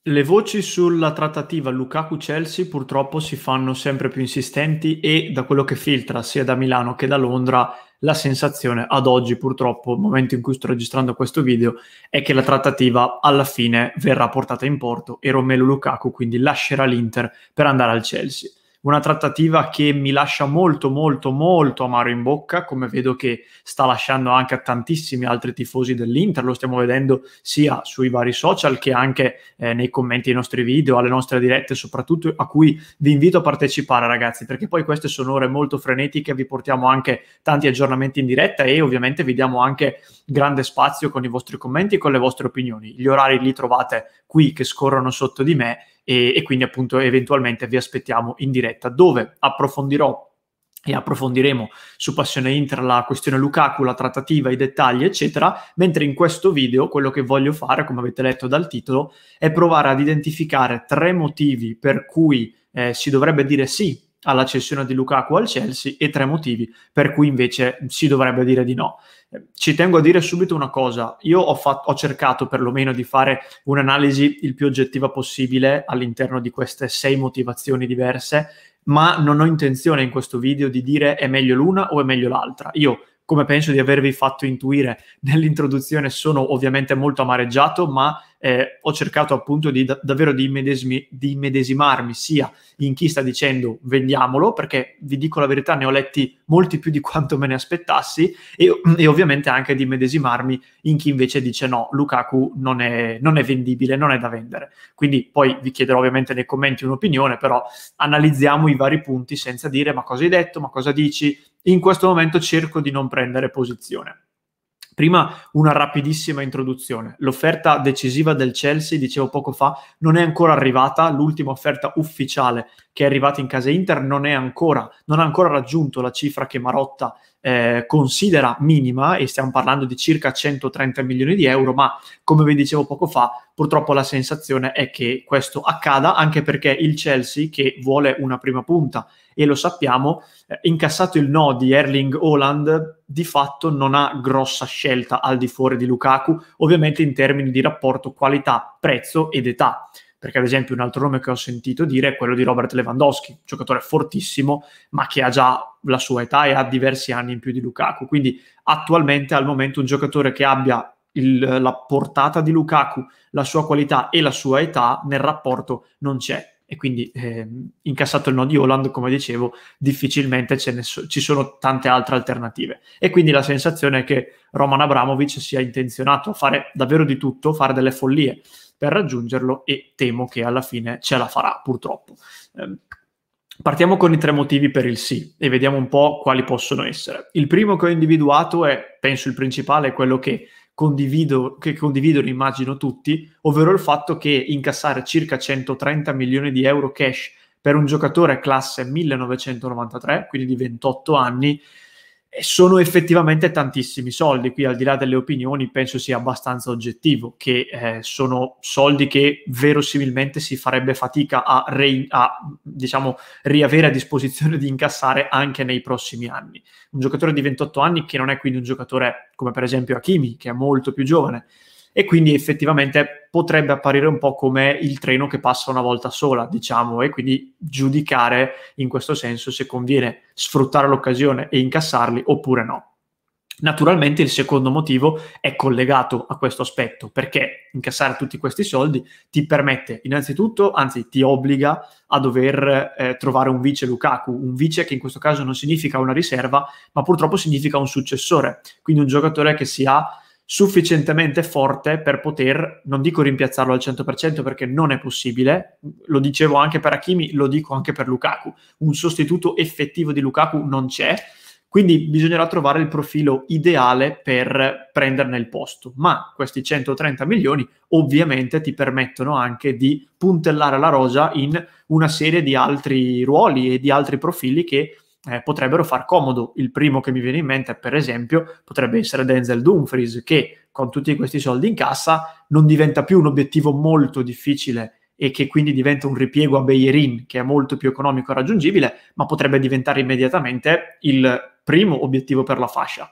Le voci sulla trattativa Lukaku-Chelsea purtroppo si fanno sempre più insistenti e da quello che filtra sia da Milano che da Londra la sensazione ad oggi purtroppo, nel momento in cui sto registrando questo video, è che la trattativa alla fine verrà portata in porto e Romelu Lukaku quindi lascerà l'Inter per andare al Chelsea una trattativa che mi lascia molto, molto, molto amaro in bocca, come vedo che sta lasciando anche a tantissimi altri tifosi dell'Inter, lo stiamo vedendo sia sui vari social che anche eh, nei commenti ai nostri video, alle nostre dirette, soprattutto a cui vi invito a partecipare ragazzi, perché poi queste sono ore molto frenetiche, vi portiamo anche tanti aggiornamenti in diretta e ovviamente vi diamo anche grande spazio con i vostri commenti e con le vostre opinioni. Gli orari li trovate qui che scorrono sotto di me e, e quindi appunto eventualmente vi aspettiamo in diretta dove approfondirò e approfondiremo su Passione Inter la questione Lukaku, la trattativa, i dettagli, eccetera, mentre in questo video quello che voglio fare, come avete letto dal titolo, è provare ad identificare tre motivi per cui eh, si dovrebbe dire sì alla cessione di Lukaku al Chelsea e tre motivi per cui invece si dovrebbe dire di no. Ci tengo a dire subito una cosa, io ho, fatto, ho cercato perlomeno di fare un'analisi il più oggettiva possibile all'interno di queste sei motivazioni diverse, ma non ho intenzione in questo video di dire è meglio l'una o è meglio l'altra. Io come penso di avervi fatto intuire nell'introduzione, sono ovviamente molto amareggiato, ma eh, ho cercato appunto di, da, davvero di, medesmi, di medesimarmi sia in chi sta dicendo vendiamolo, perché vi dico la verità, ne ho letti molti più di quanto me ne aspettassi, e, e ovviamente anche di immedesimarmi in chi invece dice no, Lukaku non è, non è vendibile, non è da vendere. Quindi poi vi chiederò ovviamente nei commenti un'opinione, però analizziamo i vari punti senza dire ma cosa hai detto, ma cosa dici, in questo momento cerco di non prendere posizione. Prima una rapidissima introduzione. L'offerta decisiva del Chelsea, dicevo poco fa, non è ancora arrivata. L'ultima offerta ufficiale che è arrivata in casa Inter non, ancora, non ha ancora raggiunto la cifra che Marotta eh, considera minima e stiamo parlando di circa 130 milioni di euro, ma come vi dicevo poco fa, purtroppo la sensazione è che questo accada anche perché il Chelsea che vuole una prima punta e lo sappiamo, eh, incassato il no di Erling Holland, di fatto non ha grossa scelta al di fuori di Lukaku, ovviamente in termini di rapporto qualità, prezzo ed età perché ad esempio un altro nome che ho sentito dire è quello di Robert Lewandowski, giocatore fortissimo, ma che ha già la sua età e ha diversi anni in più di Lukaku, quindi attualmente al momento un giocatore che abbia il, la portata di Lukaku, la sua qualità e la sua età nel rapporto non c'è e quindi eh, incassato il no di Holland, come dicevo, difficilmente so- ci sono tante altre alternative. E quindi la sensazione è che Roman Abramovic sia intenzionato a fare davvero di tutto, fare delle follie per raggiungerlo e temo che alla fine ce la farà, purtroppo. Eh, partiamo con i tre motivi per il sì e vediamo un po' quali possono essere. Il primo che ho individuato è, penso il principale, quello che condivido, che condividono immagino tutti, ovvero il fatto che incassare circa 130 milioni di euro cash per un giocatore classe 1993, quindi di 28 anni, sono effettivamente tantissimi soldi. Qui, al di là delle opinioni, penso sia abbastanza oggettivo che eh, sono soldi che verosimilmente si farebbe fatica a, re- a diciamo, riavere a disposizione di incassare anche nei prossimi anni. Un giocatore di 28 anni, che non è quindi un giocatore come per esempio Hakimi, che è molto più giovane, e quindi effettivamente potrebbe apparire un po' come il treno che passa una volta sola, diciamo, e quindi giudicare in questo senso se conviene sfruttare l'occasione e incassarli oppure no. Naturalmente il secondo motivo è collegato a questo aspetto, perché incassare tutti questi soldi ti permette innanzitutto, anzi ti obbliga a dover eh, trovare un vice Lukaku, un vice che in questo caso non significa una riserva, ma purtroppo significa un successore, quindi un giocatore che si ha sufficientemente forte per poter, non dico rimpiazzarlo al 100% perché non è possibile, lo dicevo anche per Hakimi, lo dico anche per Lukaku, un sostituto effettivo di Lukaku non c'è, quindi bisognerà trovare il profilo ideale per prenderne il posto, ma questi 130 milioni ovviamente ti permettono anche di puntellare la rosa in una serie di altri ruoli e di altri profili che eh, potrebbero far comodo. Il primo che mi viene in mente, per esempio, potrebbe essere Denzel Dumfries, che con tutti questi soldi in cassa non diventa più un obiettivo molto difficile e che quindi diventa un ripiego a Beyerin, che è molto più economico e raggiungibile, ma potrebbe diventare immediatamente il primo obiettivo per la fascia.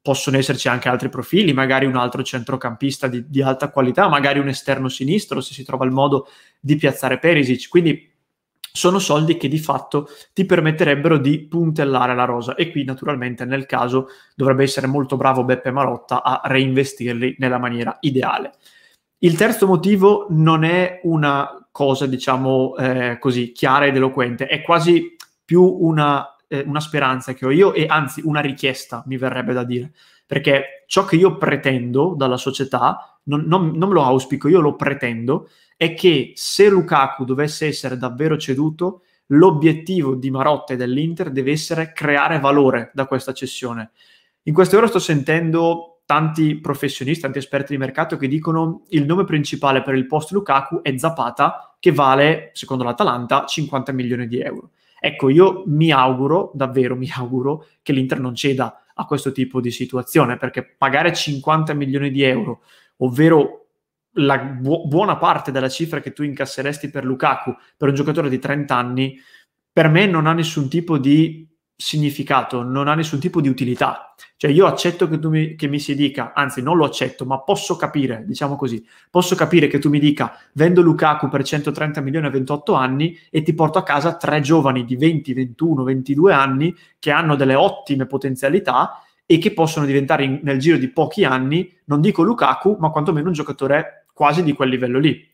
Possono esserci anche altri profili, magari un altro centrocampista di, di alta qualità, magari un esterno sinistro, se si trova il modo di piazzare Perisic. Quindi sono soldi che di fatto ti permetterebbero di puntellare la rosa e qui naturalmente nel caso dovrebbe essere molto bravo Beppe Marotta a reinvestirli nella maniera ideale. Il terzo motivo non è una cosa diciamo eh, così chiara ed eloquente, è quasi più una, eh, una speranza che ho io e anzi una richiesta mi verrebbe da dire, perché ciò che io pretendo dalla società non, non, non lo auspico, io lo pretendo è che se Lukaku dovesse essere davvero ceduto, l'obiettivo di Marotta e dell'Inter deve essere creare valore da questa cessione. In queste ore sto sentendo tanti professionisti, tanti esperti di mercato che dicono il nome principale per il post Lukaku è Zapata, che vale, secondo l'Atalanta, 50 milioni di euro. Ecco, io mi auguro, davvero mi auguro, che l'Inter non ceda a questo tipo di situazione, perché pagare 50 milioni di euro, ovvero la bu- buona parte della cifra che tu incasseresti per Lukaku, per un giocatore di 30 anni, per me non ha nessun tipo di significato, non ha nessun tipo di utilità. Cioè io accetto che tu mi, che mi si dica, anzi non lo accetto, ma posso capire, diciamo così, posso capire che tu mi dica vendo Lukaku per 130 milioni a 28 anni e ti porto a casa tre giovani di 20, 21, 22 anni che hanno delle ottime potenzialità e che possono diventare in, nel giro di pochi anni, non dico Lukaku, ma quantomeno un giocatore quasi di quel livello lì.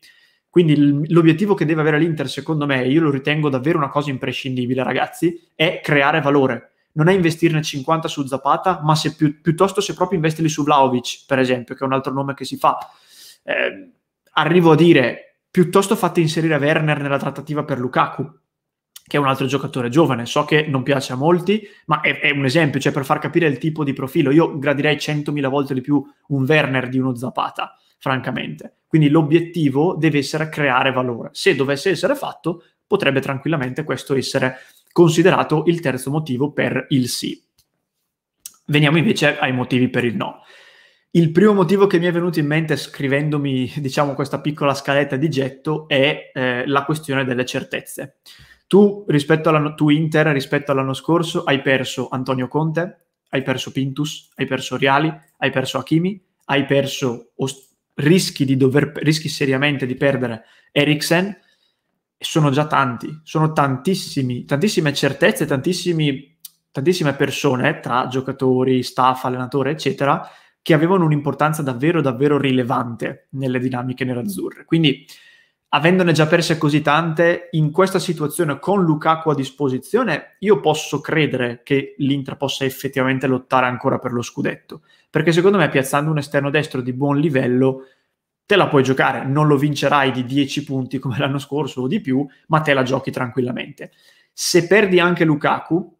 Quindi il, l'obiettivo che deve avere l'Inter, secondo me, e io lo ritengo davvero una cosa imprescindibile, ragazzi, è creare valore. Non è investirne 50 su Zapata, ma se pi- piuttosto se proprio investirli su Vlaovic, per esempio, che è un altro nome che si fa. Eh, arrivo a dire, piuttosto fate inserire Werner nella trattativa per Lukaku, che è un altro giocatore giovane. So che non piace a molti, ma è, è, un esempio, cioè per far capire il tipo di profilo. Io gradirei 100.000 volte di più un Werner di uno Zapata, francamente. Quindi l'obiettivo deve essere creare valore. Se dovesse essere fatto, potrebbe tranquillamente questo essere considerato il terzo motivo per il sì. Veniamo invece ai motivi per il no. Il primo motivo che mi è venuto in mente scrivendomi, diciamo, questa piccola scaletta di getto è eh, la questione delle certezze. Tu, rispetto all'anno, tu, Inter, rispetto all'anno scorso, hai perso Antonio Conte, hai perso Pintus, hai perso Riali, hai perso Hakimi, hai perso ost- rischi, di dover, rischi seriamente di perdere Eriksen, sono già tanti, sono tantissimi, tantissime certezze, tantissime persone, tra giocatori, staff, allenatore, eccetera, che avevano un'importanza davvero, davvero rilevante nelle dinamiche nerazzurre. Quindi avendone già perse così tante, in questa situazione con Lukaku a disposizione, io posso credere che l'Inter possa effettivamente lottare ancora per lo scudetto. Perché secondo me, piazzando un esterno destro di buon livello, te la puoi giocare. Non lo vincerai di 10 punti come l'anno scorso o di più, ma te la giochi tranquillamente. Se perdi anche Lukaku,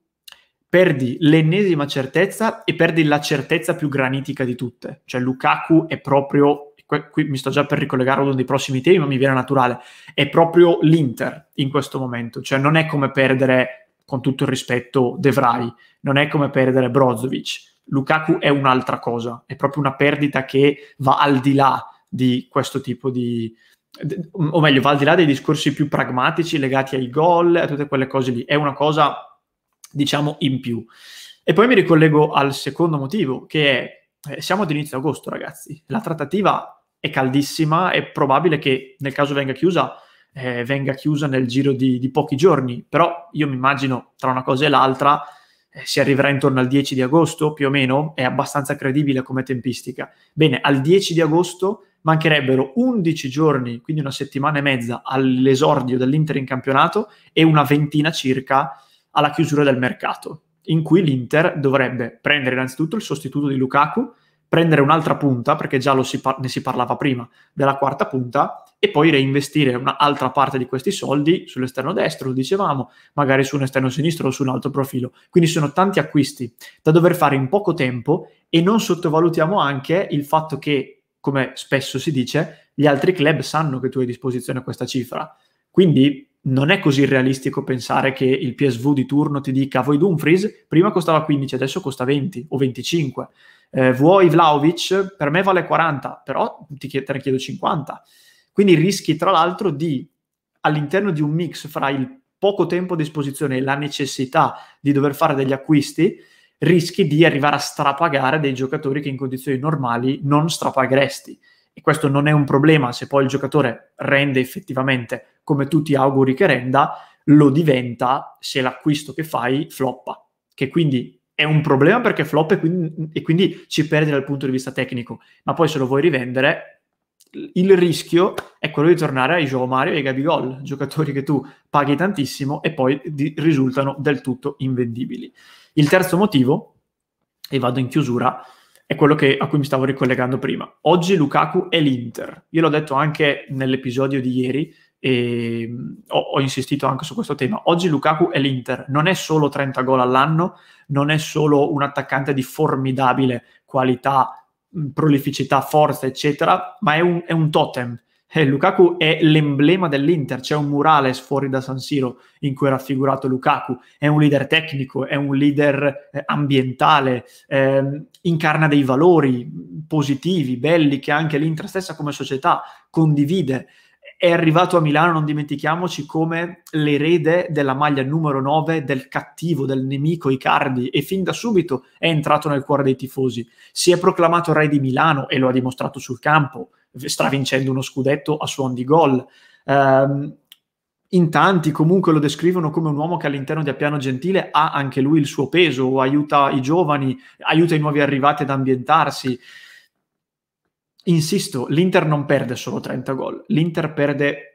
perdi l'ennesima certezza e perdi la certezza più granitica di tutte. Cioè Lukaku è proprio qui mi sto già per ricollegare a uno dei prossimi temi, ma mi viene naturale, è proprio l'Inter in questo momento, cioè non è come perdere, con tutto il rispetto, De Vrij, non è come perdere Brozovic, Lukaku è un'altra cosa, è proprio una perdita che va al di là di questo tipo di, o meglio, va al di là dei discorsi più pragmatici legati ai gol, a tutte quelle cose lì, è una cosa, diciamo, in più. E poi mi ricollego al secondo motivo, che è, eh, siamo ad inizio agosto, ragazzi, la trattativa è caldissima, è probabile che nel caso venga chiusa, eh, venga chiusa nel giro di, di, pochi giorni, però io mi immagino tra una cosa e l'altra eh, si arriverà intorno al 10 di agosto più o meno, è abbastanza credibile come tempistica. Bene, al 10 di agosto mancherebbero 11 giorni, quindi una settimana e mezza all'esordio dell'Inter in campionato e una ventina circa alla chiusura del mercato, in cui l'Inter dovrebbe prendere innanzitutto il sostituto di Lukaku, prendere un'altra punta, perché già si par- ne si parlava prima, della quarta punta, e poi reinvestire un'altra parte di questi soldi sull'esterno destro, lo dicevamo, magari su un esterno sinistro o su un altro profilo. Quindi sono tanti acquisti da dover fare in poco tempo e non sottovalutiamo anche il fatto che, come spesso si dice, gli altri club sanno che tu hai a disposizione questa cifra. Quindi non è così realistico pensare che il PSV di turno ti dica voi Dumfries prima costava 15, adesso costa 20 o 25 eh, vuoi Vlaovic, per me vale 40, però ti chied- te ne chiedo 50. Quindi rischi tra l'altro di, all'interno di un mix fra il poco tempo a disposizione e la necessità di dover fare degli acquisti, rischi di arrivare a strapagare dei giocatori che in condizioni normali non strapagheresti. E questo non è un problema se poi il giocatore rende effettivamente come tu ti auguri che renda, lo diventa se l'acquisto che fai floppa. Che quindi è un problema perché flop e quindi, e quindi ci perdi dal punto di vista tecnico, ma poi se lo vuoi rivendere il rischio è quello di tornare ai Joao Mario e ai Gabigol, giocatori che tu paghi tantissimo e poi di, risultano del tutto invendibili. Il terzo motivo, e vado in chiusura, è quello che, a cui mi stavo ricollegando prima. Oggi Lukaku è l'Inter. Io l'ho detto anche nell'episodio di ieri, e ehm, ho, ho, insistito anche su questo tema. Oggi Lukaku è l'Inter, non è solo 30 gol all'anno, non è solo un attaccante di formidabile qualità, prolificità, forza, eccetera, ma è un, è un totem. Eh, Lukaku è l'emblema dell'Inter, c'è un murales fuori da San Siro in cui è raffigurato Lukaku, è un leader tecnico, è un leader eh, ambientale, eh, incarna dei valori positivi, belli che anche l'Inter stessa come società condivide è arrivato a Milano, non dimentichiamoci, come l'erede della maglia numero 9 del cattivo, del nemico Icardi e fin da subito è entrato nel cuore dei tifosi. Si è proclamato re di Milano e lo ha dimostrato sul campo, sta vincendo uno scudetto a suon di gol. Um, in tanti comunque lo descrivono come un uomo che all'interno di Appiano Gentile ha anche lui il suo peso, aiuta i giovani, aiuta i nuovi arrivati ad ambientarsi insisto, l'Inter non perde solo 30 gol, l'Inter perde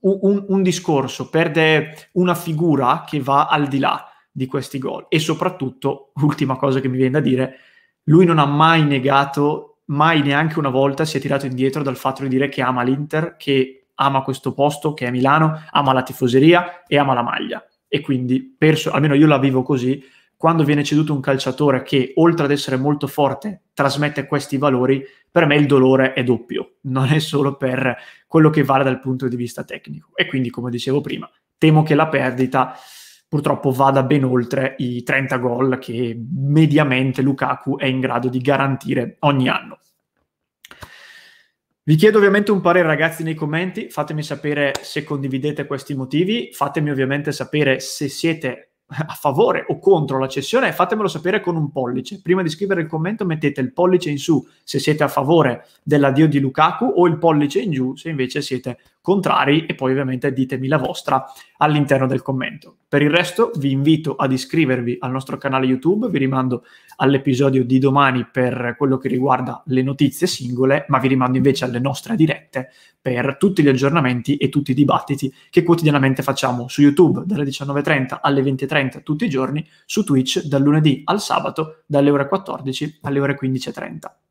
un, un, un discorso, perde una figura che va al di là di questi gol e soprattutto, ultima cosa che mi viene da dire, lui non ha mai negato, mai neanche una volta si è tirato indietro dal fatto di dire che ama l'Inter, che ama questo posto, che è Milano, ama la tifoseria e ama la maglia. E quindi, perso- almeno io la vivo così, quando viene ceduto un calciatore che, oltre ad essere molto forte, trasmette questi valori, per me il dolore è doppio, non è solo per quello che vale dal punto di vista tecnico. E quindi, come dicevo prima, temo che la perdita purtroppo vada ben oltre i 30 gol che mediamente Lukaku è in grado di garantire ogni anno. Vi chiedo ovviamente un parere ragazzi nei commenti, fatemi sapere se condividete questi motivi, fatemi ovviamente sapere se siete a favore o contro la cessione, fatemelo sapere con un pollice. Prima di scrivere il commento mettete il pollice in su se siete a favore dell'addio di Lukaku o il pollice in giù se invece siete contrari e poi ovviamente ditemi la vostra all'interno del commento. Per il resto vi invito ad iscrivervi al nostro canale YouTube, vi rimando all'episodio di domani per quello che riguarda le notizie singole, ma vi rimando invece alle nostre dirette per tutti gli aggiornamenti e tutti i dibattiti che quotidianamente facciamo su YouTube dalle 19.30 alle 20.30 tutti i giorni, su Twitch dal lunedì al sabato dalle ore 14 alle ore 15.30.